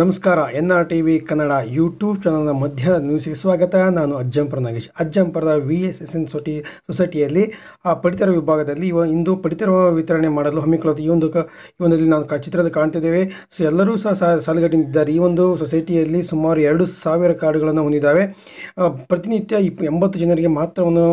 ನಮಸ್ಕಾರ N R T V Kannada YouTube ಚಾನಲ್ನ ಮಧ್ಯಾಹ್ನ ನ್ಯೂಸ್ಗೆ ಸ್ವಾಗತ ನಾನು ಅಜ್ಜಂಪುರ ನಾಗೇಶ್ ಅಜ್ಜಂಪುರದ ವಿ ಎಸ್ ಎಸ್ ಎನ್ ಸೊಟಿ ಸೊಸೈಟಿಯಲ್ಲಿ ಆ ಪಡಿತರ ವಿಭಾಗದಲ್ಲಿ ಇವ ಇಂದು ಪಡಿತರ ವಿತರಣೆ ಮಾಡಲು ಹಮ್ಮಿಕೊಳ್ಳೋದು ಈ ಒಂದು ಕ ಈ ಒಂದರಲ್ಲಿ ನಾವು ಚಿತ್ರದಲ್ಲಿ ಕಾಣ್ತಿದ್ದೇವೆ ಸೊ ಎಲ್ಲರೂ ಸಹ ಸಾಲುಗಟ್ಟಿ ನಿಂತಿದ್ದಾರೆ ಈ ಒಂದು ಸೊಸೈಟಿಯಲ್ಲಿ ಸುಮಾರು ಎರಡು ಸಾವಿರ ಕಾರ್ಡುಗಳನ್ನು ಹೊಂದಿದ್ದಾವೆ ಪ್ರತಿನಿತ್ಯ ಇಪ್ಪ ಎಂಬತ್ತು ಜನರಿಗೆ ಮಾತ್ರವನ್ನು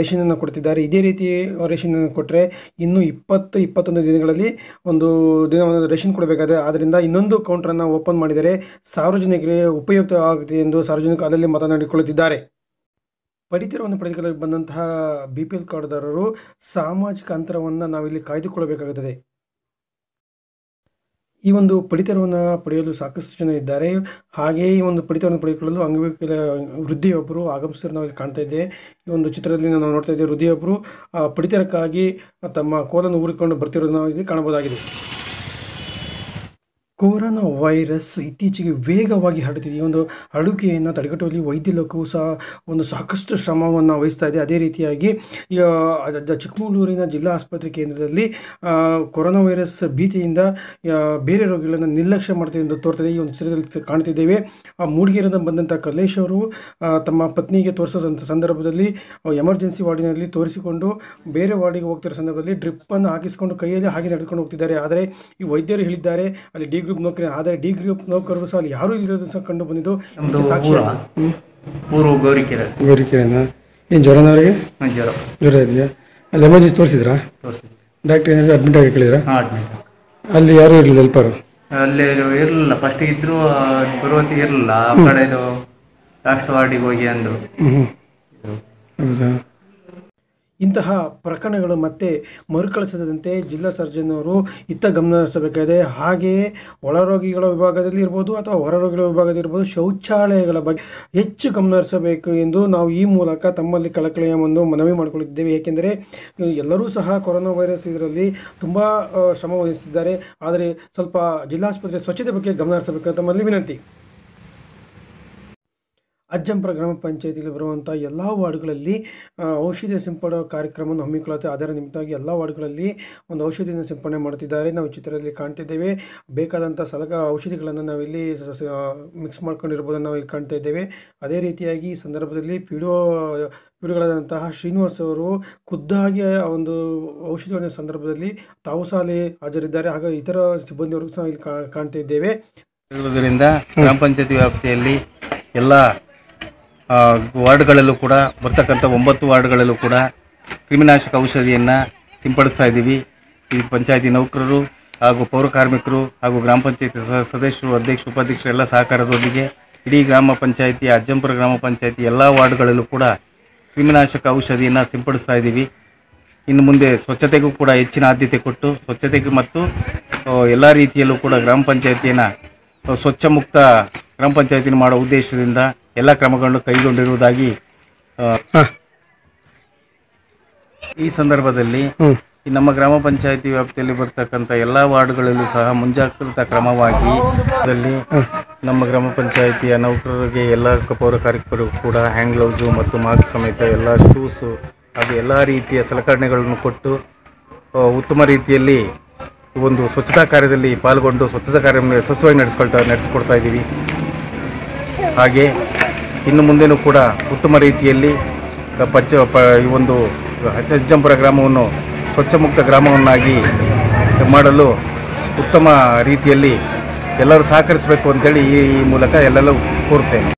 ರೇಷನನ್ನು ಕೊಡ್ತಿದ್ದಾರೆ ಇದೇ ರೀತಿ ರೇಷನನ್ನು ಕೊಟ್ಟರೆ ಇನ್ನೂ ಇಪ್ಪತ್ತು ಇಪ್ಪತ್ತೊಂದು ದಿನಗಳಲ್ಲಿ ಒಂದು ದಿನ ರೇಷನ್ ಕೊಡಬೇಕಾದ್ರೆ ಆದ್ದರಿಂದ ಇನ್ನೊಂದು ಕೌಂಟ್ರನ್ನು ಓಪನ್ ಮಾಡಿದರೆ ಸಾರ್ವಜನಿಕರಿಗೆ ಉಪಯುಕ್ತವಾಗುತ್ತದೆ ಎಂದು ಸಾರ್ವಜನಿಕ ಅದರಲ್ಲಿ ಮಾತನಾಡಿಕೊಳ್ಳುತ್ತಿದ್ದಾರೆ ಪಡಿತರವನ್ನು ಪಡೆದುಕೊಳ್ಳಲು ಬಂದಂತಹ ಬಿ ಪಿ ಎಲ್ ಕಾರ್ಡ್ದಾರರು ಸಾಮಾಜಿಕ ಅಂತರವನ್ನು ನಾವಿಲ್ಲಿ ಕಾಯ್ದುಕೊಳ್ಳಬೇಕಾಗುತ್ತದೆ ಈ ಒಂದು ಪಡಿತರವನ್ನು ಪಡೆಯಲು ಸಾಕಷ್ಟು ಜನ ಇದ್ದಾರೆ ಹಾಗೆಯೇ ಈ ಒಂದು ಪಡಿತರವನ್ನು ಪಡೆದುಕೊಳ್ಳಲು ಅಂಗವಿಕಲ ವೃದ್ಧಿಯೊಬ್ಬರು ಆಗಮಿಸಿದ್ರು ನಾವಿಲ್ಲಿ ಕಾಣ್ತಾ ಇದ್ದೇವೆ ಈ ಒಂದು ಚಿತ್ರದಲ್ಲಿ ನಾವು ನೋಡ್ತಾ ಇದ್ದೇವೆ ವೃದ್ಧಿಯೊಬ್ಬರು ಪಡಿತರಕ್ಕಾಗಿ ತಮ್ಮ ಕೋಲನ್ನು ಊರಿಕೊಂಡು ಬರ್ತಿರೋದನ್ನ ಇಲ್ಲಿ ಕಾಣಬಹುದಾಗಿದೆ ಕೊರೋನಾ ವೈರಸ್ ಇತ್ತೀಚೆಗೆ ವೇಗವಾಗಿ ಹರಡುತ್ತಿದೆ ಈ ಒಂದು ಹರಡುವಿಕೆಯನ್ನು ತಡೆಗಟ್ಟುವಲ್ಲಿ ವೈದ್ಯ ಸಹ ಒಂದು ಸಾಕಷ್ಟು ಶ್ರಮವನ್ನು ವಹಿಸ್ತಾ ಇದೆ ಅದೇ ರೀತಿಯಾಗಿ ಚಿಕ್ಕಮಗಳೂರಿನ ಜಿಲ್ಲಾ ಆಸ್ಪತ್ರೆ ಕೇಂದ್ರದಲ್ಲಿ ಕೊರೋನಾ ವೈರಸ್ ಭೀತಿಯಿಂದ ಬೇರೆ ರೋಗಿಗಳನ್ನು ನಿರ್ಲಕ್ಷ್ಯ ಮಾಡ್ತೀವಿ ಎಂದು ತೋರ್ತದೆ ಈ ಒಂದು ಚಿತ್ರದಲ್ಲಿ ಕಾಣ್ತಿದ್ದೇವೆ ಆ ಮೂಡಿಗೆರೆಯಿಂದ ಬಂದಂಥ ಕಲ್ಲೇಶ್ ಅವರು ತಮ್ಮ ಪತ್ನಿಗೆ ತೋರಿಸೋ ಸಂದರ್ಭದಲ್ಲಿ ಎಮರ್ಜೆನ್ಸಿ ವಾರ್ಡಿನಲ್ಲಿ ತೋರಿಸಿಕೊಂಡು ಬೇರೆ ವಾರ್ಡಿಗೆ ಹೋಗ್ತಿರೋ ಸಂದರ್ಭದಲ್ಲಿ ಡ್ರಿಪ್ಪನ್ನು ಹಾಕಿಸಿಕೊಂಡು ಕೈಯಲ್ಲಿ ಹಾಗೆ ನಡೆದುಕೊಂಡು ಹೋಗ್ತಿದ್ದಾರೆ ಆದರೆ ಈ ವೈದ್ಯರು ಹೇಳಿದ್ದಾರೆ ಅಲ್ಲಿ ಡಿ ಗ್ರೂಪ್ ನೌಕರಿ ಆದರೆ ಡಿ ಗ್ರೂಪ್ ನೌಕರರು ಸಹ ಅಲ್ಲಿ ಯಾರು ಇಲ್ಲದ ಕಂಡು ಬಂದಿದ್ದು ನಮ್ದು ಸಾಕ್ಷಿ ಊರ ಊರು ಗೌರಿಕೆರೆ ಗೋರಿಕೆರೆನಾ ಅವರಿಗೆ ಜ್ವರ ಇದೆಯಾ ಅಲ್ಲಿ ಎಮರ್ಜೆನ್ಸಿ ತೋರಿಸಿದ್ರಾ ಡಾಕ್ಟರ್ ಏನಾದ್ರು ಅಡ್ಮಿಟ್ ಆಗಿ ಕೇಳಿದ್ರಾ ಅಡ್ಮಿಟ್ ಅಲ್ಲಿ ಯಾರು ಇರಲಿಲ್ಲ ಹೆಲ್ಪರ್ ಅಲ್ಲಿ ಇರಲಿಲ್ಲ ಫಸ್ಟ್ ಇದ್ರು ಬರುವಂತ ಇರಲಿಲ್ಲ ಆ ಕಡೆದು ಲಾಸ್ಟ್ ವಾರ್ಡಿಗೆ ಹೋಗಿ ಅಂದರು ಹ್ಞೂ ಹೌದಾ ಇಂತಹ ಪ್ರಕರಣಗಳು ಮತ್ತೆ ಮರುಕಳಿಸದಂತೆ ಜಿಲ್ಲಾ ಸರ್ಜನ್ ಅವರು ಇತ್ತ ಗಮನ ಹರಿಸಬೇಕಾಗಿದೆ ಹಾಗೆಯೇ ಒಳರೋಗಿಗಳ ವಿಭಾಗದಲ್ಲಿ ಇರ್ಬೋದು ಅಥವಾ ಹೊರರೋಗಿಗಳ ವಿಭಾಗದಲ್ಲಿ ಇರ್ಬೋದು ಶೌಚಾಲಯಗಳ ಬಗ್ಗೆ ಹೆಚ್ಚು ಗಮನ ಹರಿಸಬೇಕು ಎಂದು ನಾವು ಈ ಮೂಲಕ ತಮ್ಮಲ್ಲಿ ಕಳಕಳಿಯವನ್ನು ಮನವಿ ಮಾಡಿಕೊಳ್ಳುತ್ತಿದ್ದೇವೆ ಏಕೆಂದರೆ ಎಲ್ಲರೂ ಸಹ ಕೊರೋನಾ ವೈರಸ್ ಇದರಲ್ಲಿ ತುಂಬ ಶ್ರಮ ಆದರೆ ಸ್ವಲ್ಪ ಜಿಲ್ಲಾಸ್ಪತ್ರೆ ಸ್ವಚ್ಛತೆ ಬಗ್ಗೆ ಗಮನ ಹರಿಸಬೇಕು ಮೊದಲು ವಿನಂತಿ ಅಜ್ಜಂಪುರ ಗ್ರಾಮ ಪಂಚಾಯತಿಯಲ್ಲಿ ಬರುವಂಥ ಎಲ್ಲ ವಾರ್ಡ್ಗಳಲ್ಲಿ ಔಷಧಿಯ ಸಿಂಪಡೋ ಕಾರ್ಯಕ್ರಮವನ್ನು ಹಮ್ಮಿಕೊಳ್ಳುತ್ತೆ ಅದರ ನಿಮಿತ್ತವಾಗಿ ಎಲ್ಲ ವಾರ್ಡ್ಗಳಲ್ಲಿ ಒಂದು ಔಷಧಿಯನ್ನು ಸಿಂಪಡಣೆ ಮಾಡುತ್ತಿದ್ದಾರೆ ನಾವು ಚಿತ್ರದಲ್ಲಿ ಕಾಣ್ತಿದ್ದೇವೆ ಬೇಕಾದಂಥ ಸಲಕ ಔಷಧಿಗಳನ್ನು ನಾವಿಲ್ಲಿ ಮಿಕ್ಸ್ ಮಾಡ್ಕೊಂಡಿರ್ಬೋದನ್ನು ನಾವು ಇಲ್ಲಿ ಕಾಣ್ತಾ ಇದ್ದೇವೆ ಅದೇ ರೀತಿಯಾಗಿ ಈ ಸಂದರ್ಭದಲ್ಲಿ ಪಿಡಿಒ ಪಿಡುಗಳಾದಂತಹ ಶ್ರೀನಿವಾಸ್ ಅವರು ಖುದ್ದಾಗಿ ಆ ಒಂದು ಔಷಧಿಗಳ ಸಂದರ್ಭದಲ್ಲಿ ತಾವು ಸಾಲೆ ಹಾಜರಿದ್ದಾರೆ ಹಾಗೂ ಇತರ ಸಿಬ್ಬಂದಿಯವರು ಸಹ ಇಲ್ಲಿ ಕಾಣ್ತಾ ಇದ್ದೇವೆ ಗ್ರಾಮ ಪಂಚಾಯತಿ ವ್ಯಾಪ್ತಿಯಲ್ಲಿ ಎಲ್ಲ ವಾರ್ಡ್ಗಳಲ್ಲೂ ಕೂಡ ಬರ್ತಕ್ಕಂಥ ಒಂಬತ್ತು ವಾರ್ಡ್ಗಳಲ್ಲೂ ಕೂಡ ಕ್ರಿಮಿನಾಶಕ ಔಷಧಿಯನ್ನು ಸಿಂಪಡಿಸ್ತಾ ಇದ್ದೀವಿ ಈ ಪಂಚಾಯತಿ ನೌಕರರು ಹಾಗೂ ಪೌರ ಕಾರ್ಮಿಕರು ಹಾಗೂ ಗ್ರಾಮ ಪಂಚಾಯತಿ ಸದಸ್ಯರು ಅಧ್ಯಕ್ಷ ಉಪಾಧ್ಯಕ್ಷರು ಎಲ್ಲ ಸಹಕಾರದೊಂದಿಗೆ ಇಡೀ ಗ್ರಾಮ ಪಂಚಾಯತಿ ಅಜ್ಜಂಪುರ ಗ್ರಾಮ ಪಂಚಾಯತಿ ಎಲ್ಲ ವಾರ್ಡ್ಗಳಲ್ಲೂ ಕೂಡ ಕ್ರಿಮಿನಾಶಕ ಔಷಧಿಯನ್ನು ಸಿಂಪಡಿಸ್ತಾ ಇದ್ದೀವಿ ಇನ್ನು ಮುಂದೆ ಸ್ವಚ್ಛತೆಗೂ ಕೂಡ ಹೆಚ್ಚಿನ ಆದ್ಯತೆ ಕೊಟ್ಟು ಸ್ವಚ್ಛತೆಗೆ ಮತ್ತು ಎಲ್ಲ ರೀತಿಯಲ್ಲೂ ಕೂಡ ಗ್ರಾಮ ಪಂಚಾಯತಿಯನ್ನು ಸ್ವಚ್ಛ ಮುಕ್ತ ಗ್ರಾಮ ಪಂಚಾಯತಿನ ಮಾಡೋ ಉದ್ದೇಶದಿಂದ ಎಲ್ಲ ಕ್ರಮಗಳನ್ನು ಕೈಗೊಂಡಿರುವುದಾಗಿ ಈ ಸಂದರ್ಭದಲ್ಲಿ ಈ ನಮ್ಮ ಗ್ರಾಮ ಪಂಚಾಯಿತಿ ವ್ಯಾಪ್ತಿಯಲ್ಲಿ ಬರ್ತಕ್ಕಂಥ ಎಲ್ಲ ವಾರ್ಡ್ಗಳಲ್ಲೂ ಸಹ ಮುಂಜಾಗ್ರತಾ ಕ್ರಮವಾಗಿ ನಮ್ಮ ಗ್ರಾಮ ಪಂಚಾಯಿತಿಯ ನೌಕರರಿಗೆ ಎಲ್ಲ ಪೌರ ಕಾರ್ಮಿಕರು ಕೂಡ ಹ್ಯಾಂಡ್ ಗ್ಲೌಸು ಮತ್ತು ಮಾಸ್ಕ್ ಸಮೇತ ಎಲ್ಲ ಶೂಸು ಹಾಗೂ ಎಲ್ಲ ರೀತಿಯ ಸಲಕರಣೆಗಳನ್ನು ಕೊಟ್ಟು ಉತ್ತಮ ರೀತಿಯಲ್ಲಿ ಒಂದು ಸ್ವಚ್ಛತಾ ಕಾರ್ಯದಲ್ಲಿ ಪಾಲ್ಗೊಂಡು ಸ್ವಚ್ಛತಾ ಕಾರ್ಯವನ್ನು ಯಶಸ್ವಿಯಾಗಿ ನಡೆಸ್ಕೊಳ್ತಾ ನಡೆಸ್ಕೊಡ್ತಾ ಇದ್ದೀವಿ ಹಾಗೆ ಇನ್ನು ಮುಂದೆನೂ ಕೂಡ ಉತ್ತಮ ರೀತಿಯಲ್ಲಿ ಪಚ್ಚ ಪ ಈ ಒಂದು ಅಜ್ಜಂಪುರ ಗ್ರಾಮವನ್ನು ಸ್ವಚ್ಛಮುಕ್ತ ಗ್ರಾಮವನ್ನಾಗಿ ಮಾಡಲು ಉತ್ತಮ ರೀತಿಯಲ್ಲಿ ಎಲ್ಲರೂ ಸಹಕರಿಸಬೇಕು ಅಂತೇಳಿ ಈ ಮೂಲಕ ಎಲ್ಲೆಲ್ಲೂ ಕೋರ್ತೇನೆ